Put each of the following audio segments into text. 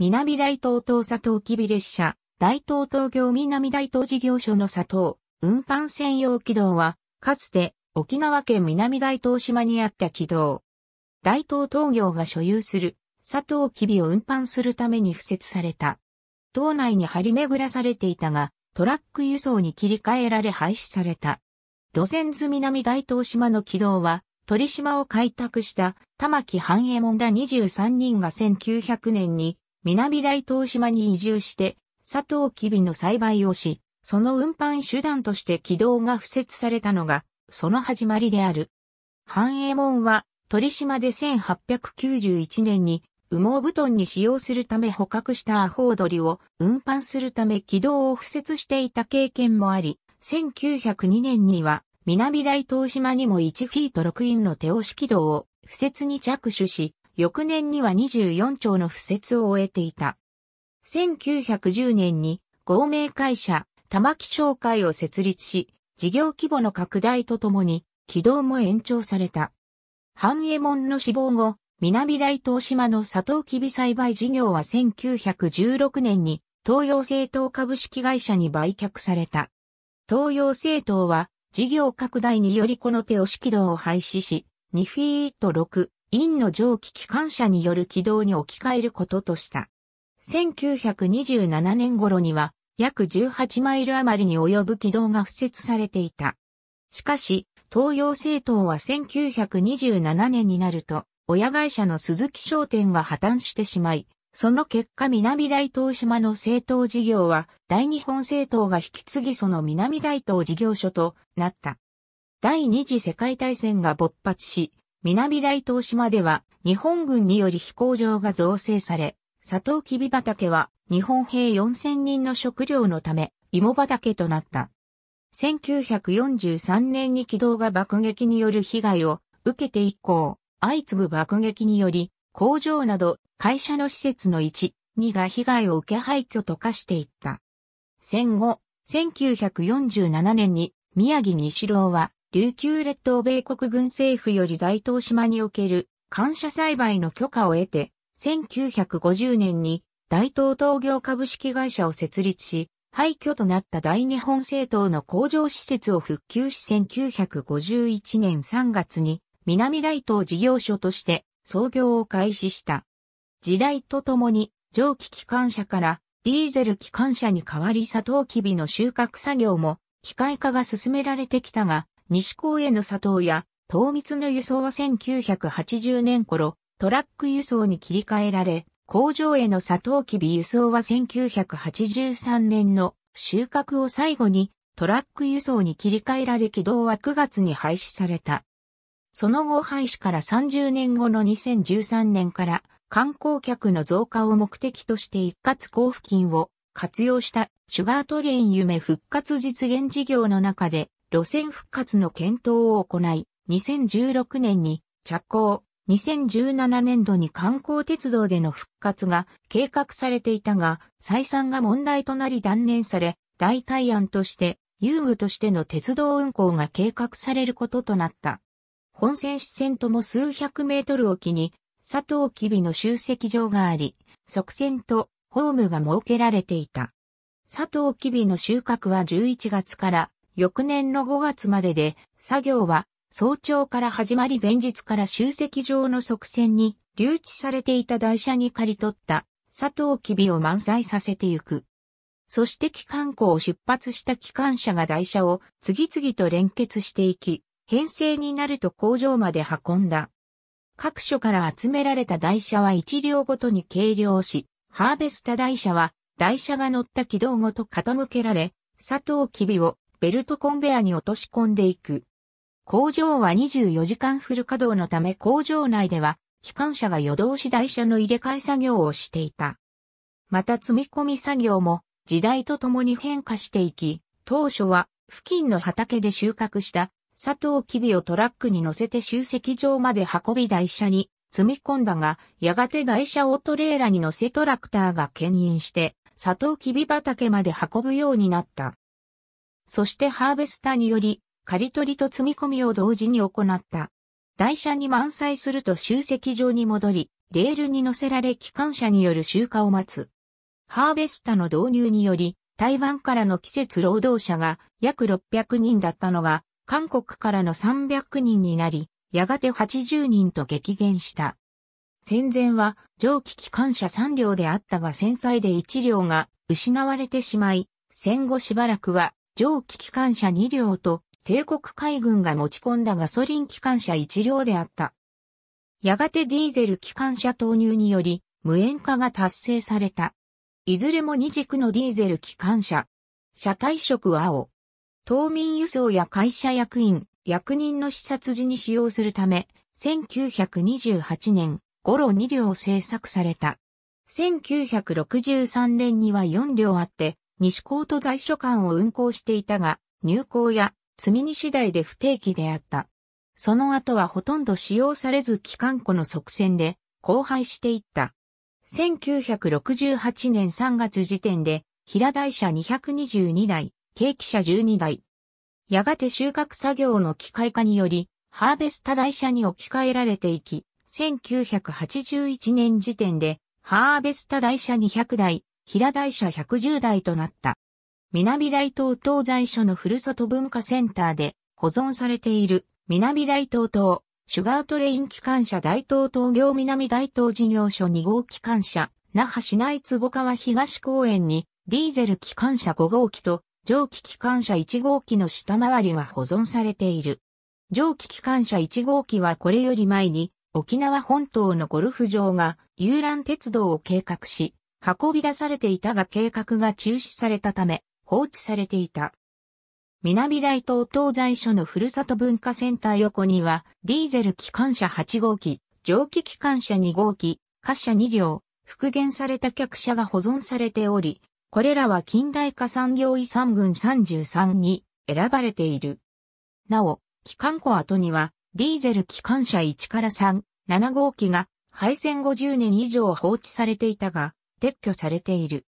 南大東東佐藤木日列車、大東東京南大東事業所の佐藤、運搬専用軌道は、かつて沖縄県南大東島にあった軌道。大東東業が所有する佐藤機微を運搬するために付設された。島内に張り巡らされていたが、トラック輸送に切り替えられ廃止された。路線図南大東島の軌道は、鳥島を開拓した玉木半栄衛門ら23人が1900年に南大東島に移住して、サトウキビの栽培をし、その運搬手段として軌道が付設されたのが、その始まりである。繁栄門は、鳥島で1891年に羽毛布団に使用するため捕獲したアホウドリを運搬するため軌道を付設していた経験もあり、1902年には南大東島にも1フィート6インの手押し軌道を付設に着手し、翌年には24丁の敷設を終えていた。1910年に合名会社、玉木商会を設立し、事業規模の拡大とともに、軌道も延長された。半右衛門の死亡後、南大東島のサトウキビ栽培事業は1916年に東洋製糖株式会社に売却された。東洋製糖は事業拡大によりこの手押し軌道を廃止し、2フィート6、陰の蒸気機関車による軌道に置き換えることとした。1927年頃には約18マイル余りに及ぶ軌道が付設されていた。しかし、東洋政党は1927年になると、親会社の鈴木商店が破綻してしまい、その結果南大東島の政党事業は大日本政党が引き継ぎその南大東事業所となった。第二次世界大戦が勃発し、南大東島では日本軍により飛行場が造成され、サトウキビ畑は日本兵4000人の食料のため芋畑となった。1943年に軌道が爆撃による被害を受けて以降、相次ぐ爆撃により、工場など会社の施設の1、2が被害を受け廃墟と化していった。戦後、1947年に宮城西郎は琉球列島米国軍政府より大東島における感謝栽培の許可を得て、1950年に大東東業株式会社を設立し、廃墟となった大日本政党の工場施設を復旧し1951年3月に南大東事業所として創業を開始した。時代とともに蒸気機関車からディーゼル機関車に代わりサトウキビの収穫作業も機械化が進められてきたが、西港への砂糖や糖蜜の輸送は1980年頃、トラック輸送に切り替えられ、工場への砂糖きび輸送は1983年の収穫を最後にトラック輸送に切り替えられ軌道は9月に廃止された。その後廃止から30年後の2013年から観光客の増加を目的として一括交付金を活用したシュガートレイン夢復活実現事業の中で路線復活の検討を行い、2016年に着工、2017年度に観光鉄道での復活が計画されていたが、採算が問題となり断念され、代替案として遊具としての鉄道運行が計画されることとなった。本線支線とも数百メートル沖に佐藤吉備の集積場があり、側線とホームが設けられていた。佐藤きびの収穫は11月から翌年の5月までで、作業は早朝から始まり前日から集積場の側線に留置されていた台車に刈り取った佐藤キビを満載させてゆく。そして機関庫を出発した機関車が台車を次々と連結していき、編成になると工場まで運んだ。各所から集められた台車は一両ごとに計量し、ハーベスタ台車は台車が乗った軌道ごと傾けられ、佐藤キビをベルトコンベアに落とし込んでいく。工場は24時間フル稼働のため工場内では機関車が夜通し台車の入れ替え作業をしていた。また積み込み作業も時代とともに変化していき、当初は付近の畑で収穫した砂糖キビをトラックに乗せて集積場まで運び台車に積み込んだが、やがて台車をトレーラに乗せトラクターが牽引して、砂糖キビ畑まで運ぶようになった。そしてハーベスタにより、刈り取りと積み込みを同時に行った。台車に満載すると集積場に戻り、レールに乗せられ機関車による集荷を待つ。ハーベスタの導入により、台湾からの季節労働者が約600人だったのが、韓国からの300人になり、やがて80人と激減した。戦前は蒸気機関車3両であったが戦災で1両が失われてしまい、戦後しばらくは蒸気機関車2両と帝国海軍が持ち込んだガソリン機関車1両であった。やがてディーゼル機関車投入により無塩化が達成された。いずれも2軸のディーゼル機関車。車体色は青。島民輸送や会社役員、役人の視察時に使用するため、1928年、ゴ路2両製作された。1963年には4両あって、西高都在所間を運行していたが、入港や積み荷次第で不定期であった。その後はほとんど使用されず機関庫の側線で荒廃していった。1968年3月時点で、平台車222台、軽機車12台。やがて収穫作業の機械化により、ハーベスタ台車に置き換えられていき、1981年時点で、ハーベスタ台車200台、平台社110台となった。南大東東在所のふるさと文化センターで保存されている南大東東、シュガートレイン機関車大東東業南大東事業所2号機関車、那覇市内坪川東公園にディーゼル機関車5号機と蒸気機関車1号機の下回りが保存されている。蒸気機関車1号機はこれより前に沖縄本島のゴルフ場が遊覧鉄道を計画し、運び出されていたが計画が中止されたため放置されていた。南大東東西署のふるさと文化センター横には、ディーゼル機関車8号機、蒸気機関車2号機、貨車2両、復元された客車が保存されており、これらは近代化産業遺産群33に選ばれている。なお、機関庫跡には、ディーゼル機関車1から3、7号機が、廃線50年以上放置されていたが、撤去されている。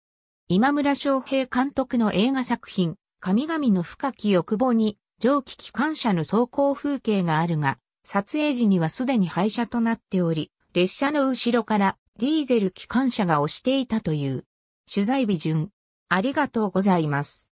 今村昌平監督の映画作品、神々の深き欲望に蒸気機関車の走行風景があるが、撮影時にはすでに廃車となっており、列車の後ろからディーゼル機関車が押していたという。取材日順。ありがとうございます。